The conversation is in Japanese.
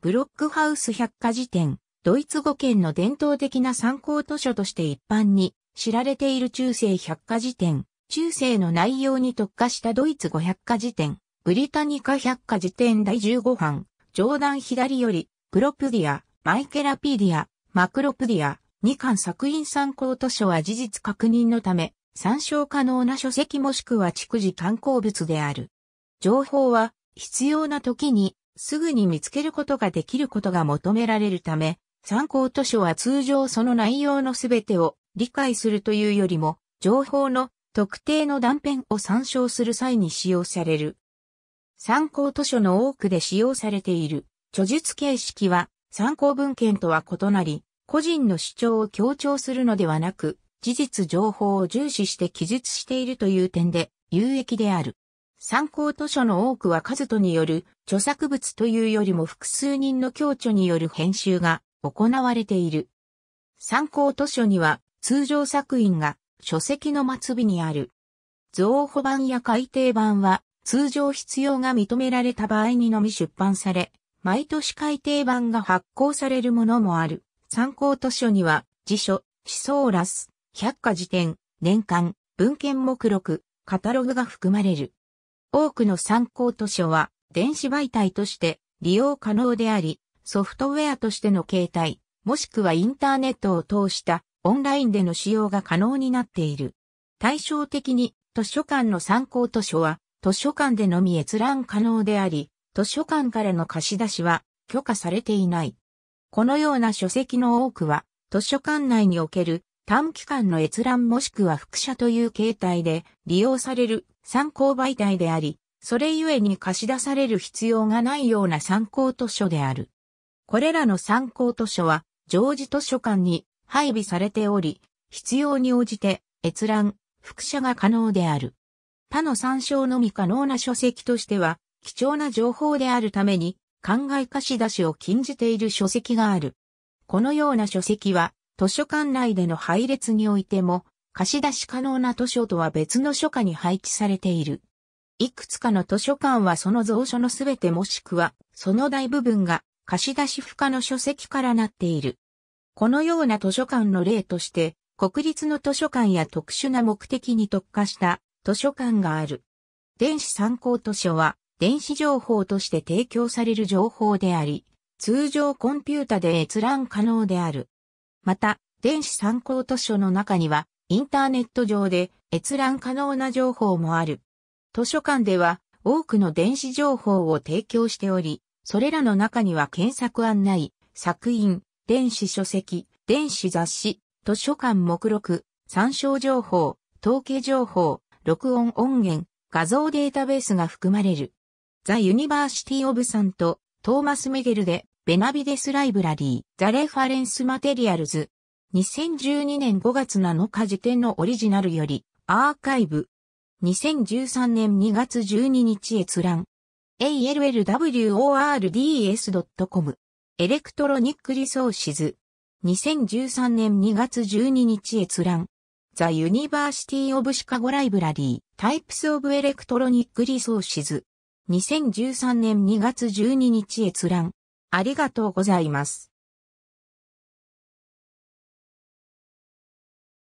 ブロックハウス百科事典、ドイツ語圏の伝統的な参考図書として一般に知られている中世百科事典、中世の内容に特化したドイツ語百科事典、ブリタニカ百科事典第15版、上段左より、プロプディア、マイケラピディア、マクロプディア、2巻作品参考図書は事実確認のため、参照可能な書籍もしくは逐次刊行物である。情報は必要な時にすぐに見つけることができることが求められるため、参考図書は通常その内容のすべてを理解するというよりも、情報の特定の断片を参照する際に使用される。参考図書の多くで使用されている著述形式は参考文献とは異なり、個人の主張を強調するのではなく、事実情報を重視して記述しているという点で有益である。参考図書の多くは数とによる著作物というよりも複数人の共著による編集が行われている。参考図書には通常作品が書籍の末尾にある。増補版や改訂版は通常必要が認められた場合にのみ出版され、毎年改訂版が発行されるものもある。参考図書には辞書、思想ラス、百科辞典、年間、文献目録、カタログが含まれる。多くの参考図書は電子媒体として利用可能であり、ソフトウェアとしての携帯、もしくはインターネットを通したオンラインでの使用が可能になっている。対照的に図書館の参考図書は図書館でのみ閲覧可能であり、図書館からの貸し出しは許可されていない。このような書籍の多くは図書館内における短期間の閲覧もしくは複写という形態で利用される参考媒体であり、それゆえに貸し出される必要がないような参考図書である。これらの参考図書は、常時図書館に配備されており、必要に応じて閲覧、複写が可能である。他の参照のみ可能な書籍としては、貴重な情報であるために、考え貸し出しを禁じている書籍がある。このような書籍は、図書館内での配列においても、貸し出し可能な図書とは別の書架に配置されている。いくつかの図書館はその蔵書のすべてもしくは、その大部分が貸し出し不可の書籍からなっている。このような図書館の例として、国立の図書館や特殊な目的に特化した図書館がある。電子参考図書は、電子情報として提供される情報であり、通常コンピュータで閲覧可能である。また、電子参考図書の中には、インターネット上で閲覧可能な情報もある。図書館では多くの電子情報を提供しており、それらの中には検索案内、作品、電子書籍、電子雑誌、図書館目録、参照情報、統計情報、録音音源、画像データベースが含まれる。ザ・ユニバーシティ・オブ・サント、トーマス・メゲルで、ベナビデス・ライブラリー、ザ・レファレンス・マテリアルズ、2012年5月7日時点のオリジナルより、アーカイブ。2013年2月12日閲覧。allwwords.com。エレクトロニックリソーシズ。2013年2月12日閲覧。The University of Chicago Library Types of Electronic Resources 2013年2月12日閲覧。ありがとうございます。